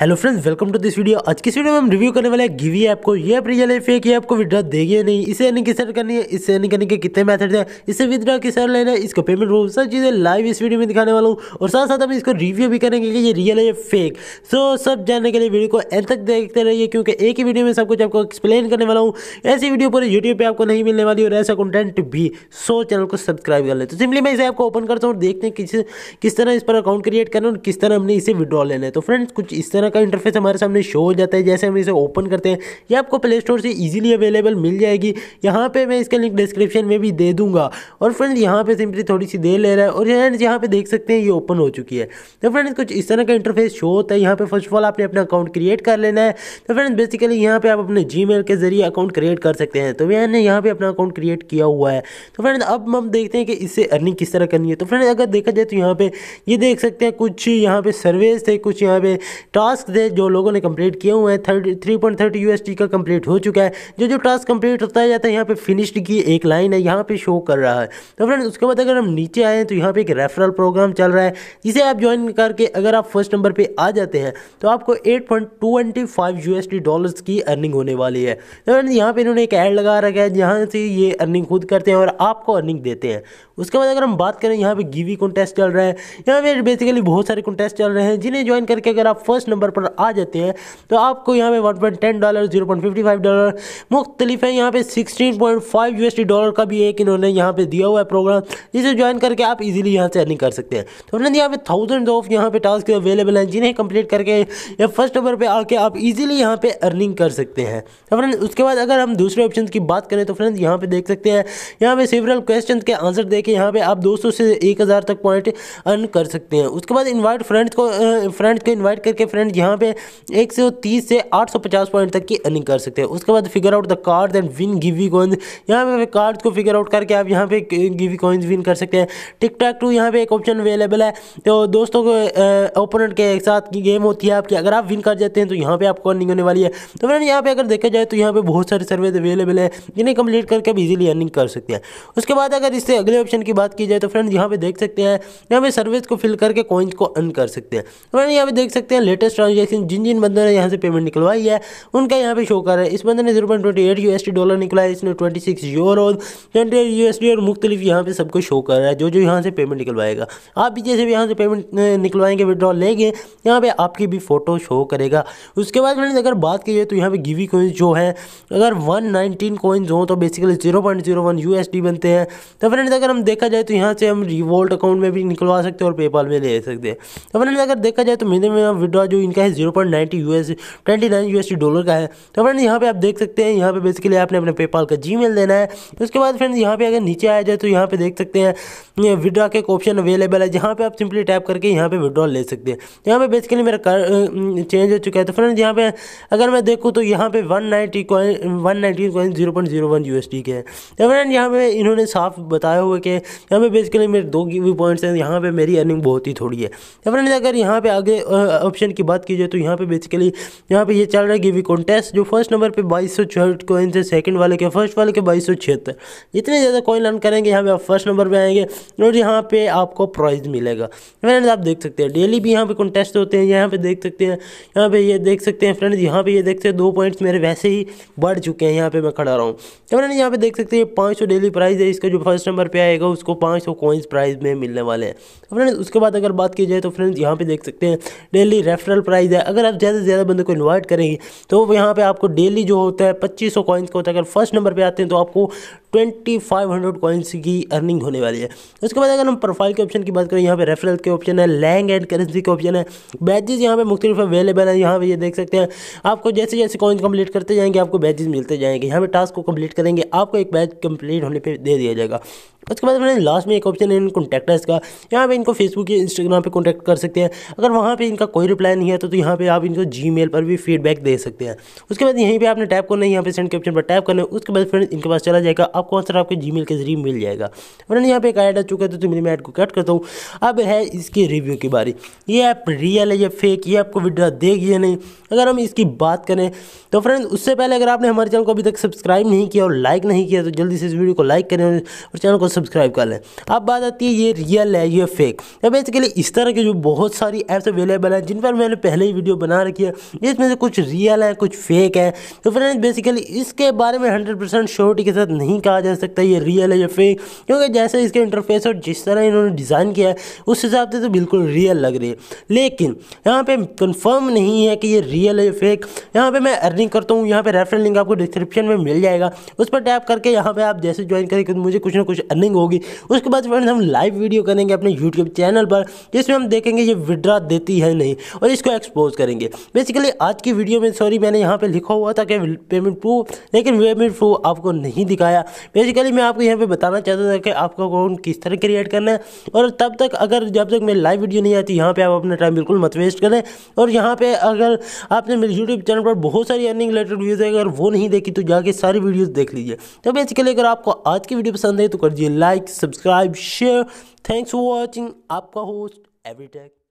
hello friends welcome to this video आज की इस वीडियो में हम रिव्यू करने वाले गिवी ऐप को ये ऐप रियल लाइफ है कि आपको विड्रॉ देगी नहीं इसे अर्निंग किस करनी है इससे अर्निंग करने के कितने मेथड हैं इसे विद्रॉ किस तरह लेना है इसका पेमेंट रूप सब चीज़ें लाइव इस वीडियो में दिखाने वाला हूँ और साथ साथ हम इसको रिव्यू भी करेंगे कि ये रियल है या फेक सो so, सब जानने के लिए वीडियो को एंड तक देखते रहिए क्योंकि एक ही वीडियो में सब कुछ आपको एक्सप्लेन करने वाला हूँ ऐसी वीडियो पूरे यूट्यूब पर आपको नहीं मिलने वाली और ऐसा कंटेंट भी सो चैनल को सब्सक्राइब कर ले तो सिंपली मैं इसे को ओपन करता हूँ और देखते हैं किस किस तरह इस पर अकाउंट क्रिएट करना और किस तरह हमने इसे विड्रॉ लेना है तो फ्रेंड्स कुछ इस तरह तरह का इंटरफेस हमारे सामने शो हो जाता है जैसे हम इसे ओपन करते हैं ये आपको प्ले स्टोर से ईजिली अवेलेबल मिल जाएगी यहाँ पर मैं इसका लिंक डिस्क्रिप्शन में भी दे दूँगा और फ्रेंड यहाँ पर सिंपली थोड़ी सी देर ले रहा है और यहाँ पर देख सकते हैं ये ओपन हो चुकी है तो फ्रेंड्स कुछ इस तरह का इंटरफेस शो होता है यहाँ पर फर्स्ट ऑफ ऑल आपने अपना अकाउंट क्रिएट कर लेना है तो फ्रेंड्स बेसिकली यहाँ पर आप अपने जी के जरिए अकाउंट क्रिएट कर सकते हैं तो मैंने यहाँ पर अपना अकाउंट क्रिएट किया हुआ है तो फ्रेंड अब हम देखते हैं कि इससे अर्निंग किस तरह करनी है तो फ्रेंड अगर देखा जाए तो यहाँ पे ये देख सकते हैं कुछ यहाँ पे सर्वेस थे कुछ यहाँ पे टास्क टास्क थे जो लोगों ने कंप्लीट किए हुए हैं थर्टी थ्री पॉइंट थर्टी यू का कंप्लीट हो चुका है जो जो टास्क कंप्लीट होता है जाता है यहाँ पे फिनिश्ड की एक लाइन है यहाँ पे शो कर रहा है तो फ्रेंड उसके बाद अगर हम नीचे आए तो यहाँ पे एक रेफरल प्रोग्राम चल रहा है जिसे आप ज्वाइन करके अगर आप फर्स्ट नंबर पर आ जाते हैं तो आपको eight point twenty five U S T dollars की अर्निंग होने वाली है तो फ्रेंड यहाँ पर इन्होंने एक ऐड लगा रखा है जहाँ से ये अर्निंग खुद करते हैं और आपको अर्निंग देते हैं उसके बाद अगर हम बात करें यहाँ पे गिवी कॉन्टेस्ट चल रहा है यहाँ पे बेसिकली बहुत सारे कॉन्टेस्ट चल रहे हैं जिन्हें ज्वाइन करके अगर आप फर्स्ट नंबर नंबर पर आ जाते हैं तो आपको यहाँ पे one point ten dollar zero point fifty five dollar मुख्तलिफ है यहाँ पे sixteen point fifty dollar का भी एक इन्होंने यहाँ पे दिया हुआ है प्रोग्राम जिसे ज्वाइन करके आप इजीली यहाँ से अर्निंग कर सकते हैं तो उन्होंने यहाँ पे थाउजेंड ऑफ यहाँ पे टास्क अवेलेबल हैं जिन्हें कंप्लीट करके या फर्स्ट नंबर पर आके आप इजिली यहाँ पे अर्निंग कर सकते हैं तो फ्रेंड उसके बाद अगर हम दूसरे ऑप्शन की बात करें तो फ्रेंड यहाँ पे देख सकते हैं यहाँ पे सिवरल क्वेश्चन के आंसर देखे यहाँ पे आप सौ से हजार तक पॉइंट अर्न कर सकते हैं उसके बाद इन्वाइट फ्रेंड्स को फ्रेंड्स को इन्वाइट करके फ्रेंड एंड यहाँ पे एक सौ तीस से आठ सौ पचास पॉइंट तक की अर्निंग कर सकते हैं उसके बाद figure out the card and win Givvy coins यहाँ पे कार्ड को फिगर आउट करके आप यहाँ पे गिवी कॉइन्स विन कर सकते हैं टिक टैक टू यहाँ पे एक ऑप्शन अवेलेबल है तो दोस्तों को ओपोनेंट के साथ की गेम होती है आपकी अगर आप विन कर जाते हैं तो यहाँ पर आपको अर्निंग होने वाली है तो फ्रेंड यहाँ पे अगर देखा जाए तो यहाँ पे बहुत सारे सर्वेज अवेलेबल है जिन्हें कंप्लीट करके आप इजिली अर्निंग कर सकते हैं उसके बाद अगर इससे अगले ऑप्शन की बात की जाए तो फ्रेंड यहाँ पे देख सकते हैं यहाँ पे सर्विस को फिल करके कॉइन्स को अर्न कर सकते हैं फ्रेंड यहाँ पे देख सकते हैं लेटेस्ट ट्रांजेक्शन जिन जिन बंदों ने यहाँ से पेमेंट निकलवाई है उनका यहाँ पे शो कर रहा है इस बंदे ने zero point twenty eight USD dollar निकला है इसने twenty six euro twenty eight USD और मुख्तलिफ यहाँ पे सबको शो कर रहा है जो जो यहाँ से पेमेंट निकलवाएगा आप भी जैसे भी यहाँ से पेमेंट निकलवाएंगे विड्रॉल लेंगे यहाँ पर आपकी भी फोटो शो करेगा उसके बाद मैंने अगर बात की जाए तो यहाँ पर गिवी कोइंस जो है अगर वन नाइनटीन कोइंस हों तो basically zero point zero one USD बनते हैं तो फ्रेंड्स अगर हम देखा जाए तो यहाँ से हम रिवॉल्ट अकाउंट में भी निकलवा सकते हैं और पेपाल में ले सकते हैं तो फ्रेंड्स अगर देखा जाए तो मेरे में विड्रॉ जो इन इनका है zero point ninety U S twenty nine U S dollar का है तो फ्रेंड यहाँ पे आप देख सकते हैं यहाँ पे बेसिकली आपने अपने पेपाल का जी देना है उसके बाद फ्रेंड यहाँ पे अगर नीचे आया जाए तो यहाँ पे देख सकते हैं विड्रॉ का एक ऑप्शन अवेलेबल है जहाँ पे आप सिंपली टैप करके यहाँ पे विड्रॉल ले सकते हैं यहाँ पे बेसिकली मेरा चेंज हो चुका है तो फ्रेंड यहाँ पे अगर मैं देखूँ तो यहाँ पे one ninety one ninety coin zero point zero one U S T के हैं तो फ्रेंड यहाँ पे इन्होंने साफ बताया हुआ कि यहाँ पे बेसिकली मेरे दो पॉइंट्स हैं यहाँ पे मेरी अर्निंग बहुत ही थोड़ी है तो फ्रेंड अगर यहाँ पे आगे ऑप्शन की बात बात की जाए तो यहाँ पे बेसिकली यहाँ पे ये चल रहा है गिवी कॉन्टेस्ट जो फर्स्ट नंबर पे बाईस सौ छियासठ कॉइन से सेकंड वाले के फर्स्ट वाले के बाईस सौ छिहत्तर जितने ज़्यादा कॉइन लर्न करेंगे यहाँ पे आप फर्स्ट नंबर पर आएंगे और यहाँ पे आपको प्राइज़ मिलेगा फ्रेंड आप देख सकते हैं डेली भी यहाँ पे कॉन्टेस्ट होते हैं यहाँ पे देख सकते हैं यहाँ पे ये देख सकते हैं फ्रेंड यहाँ पे ये देख सकते हैं दो पॉइंट्स मेरे वैसे ही बढ़ चुके हैं यहाँ पे मैं खड़ा रहा हूँ तो फ्रेंड्स यहाँ पे देख सकते हैं पाँच सौ डेली प्राइज़ है इसका जो फर्स्ट नंबर पर आएगा उसको पाँच सौ प्राइज़ में मिलने वाले हैं फ्रेंड्स उसके बाद अगर बात की जाए तो फ्रेंड्स यहाँ पे देख सकते हैं डेली रेफरल प्राइस है अगर आप ज़्यादा से ज़्यादा बंदे को इन्वाइट करेंगे तो यहाँ पर आपको डेली जो होता है पच्चीस सौ कॉइन्स का होता है अगर फर्स्ट नंबर पर आते हैं तो आपको ट्वेंटी फाइव हंड्रेड कॉइन्स की अर्निंग होने वाली है उसके बाद अगर हम प्रोफाइल के ऑप्शन की बात करें यहाँ पे रेफरल के ऑप्शन है लैंग एंड करेंसी के ऑप्शन है बैजेज यहाँ पे मुख्तलिफ अवेलेबल है यहाँ पे ये देख सकते हैं आपको जैसे जैसे कॉइन्स कंप्लीट करते जाएंगे आपको बैजेज मिलते जाएंगे यहाँ पे टास्क को कंप्लीट करेंगे आपको एक बैच कम्प्लीट होने पर दे दिया जाएगा उसके बाद मैंने लास्ट में एक ऑप्शन है इन कॉन्टैक्टर्स का यहाँ पे इनको फेसबुक या इंस्टाग्राम पे कॉन्टैक्ट कर सकते हैं अगर वहाँ पे इनका कोई रिप्लाई नहीं है तो, तो यहाँ पे आप इनको जीमेल पर भी फीडबैक दे सकते हैं उसके बाद यहीं पे आपने टैप करना है यहाँ पे सेंड के ऑप्शन पर टैप करना है उसके बाद फ्रेंड इनके पास चला जाएगा आप आपको आंसर आपके जी के जरिए मिल जाएगा वरना यहाँ पे एक ऐड आ चुका है तो, मैं ऐड को कट करता हूँ अब है इसके रिव्यू के बारे ये ऐप रियल है या फेक ये आपको विड्रा देगी या नहीं अगर हम इसकी बात करें तो फ्रेंड उससे पहले अगर आपने हमारे चैनल को अभी तक सब्सक्राइब नहीं किया और लाइक नहीं किया तो जल्दी से इस वीडियो को लाइक करें और चैनल को सब्सक्राइब कर लें अब बात आती है ये रियल है ये फेक या बेसिकली तो इस तरह के जो बहुत सारी ऐप्स अवेलेबल हैं जिन पर मैंने पहले ही वीडियो बना रखी है इसमें से कुछ रियल है कुछ फेक है तो फ्रेंड बेसिकली इसके बारे में हंड्रेड परसेंट श्योरिटी के साथ नहीं कहा कहा जा सकता है ये रियल है या फेक क्योंकि जैसे इसके इंटरफेस और जिस तरह इन्होंने डिज़ाइन किया है उस हिसाब से तो बिल्कुल रियल लग रही है लेकिन यहाँ पे कंफर्म नहीं है कि ये रियल है या फेक यहाँ पे मैं अर्निंग करता हूँ यहाँ पे रेफरल लिंक आपको डिस्क्रिप्शन में मिल जाएगा उस पर टैप करके यहाँ पर आप जैसे ज्वाइन करेंगे तो मुझे कुछ ना कुछ अर्निंग होगी उसके बाद फ्रेंड्स हम लाइव वीडियो करेंगे अपने यूट्यूब चैनल पर जिसमें हम देखेंगे ये विड्रा देती है नहीं और इसको एक्सपोज करेंगे बेसिकली आज की वीडियो में सॉरी मैंने यहाँ पर लिखा हुआ था कि पेमेंट प्रूफ लेकिन पेमेंट प्रूफ आपको नहीं दिखाया बेसिकली मैं आपको यहाँ पे बताना चाहता था कि आपका अकाउंट किस तरह क्रिएट करना है और तब तक अगर जब तक मेरी लाइव वीडियो नहीं आती यहाँ पे आप अपना टाइम बिल्कुल मत वेस्ट करें और यहाँ पे अगर आपने मेरे यूट्यूब चैनल पर बहुत सारी अर्निंग रिलेटेड वीडियो है अगर वो नहीं देखी तो जाके सारी वीडियोज़ देख लीजिए तो बेसिकली अगर आपको आज की वीडियो पसंद है तो कर दिए like subscribe share thanks for watching आपका होस्ट एवरीटेक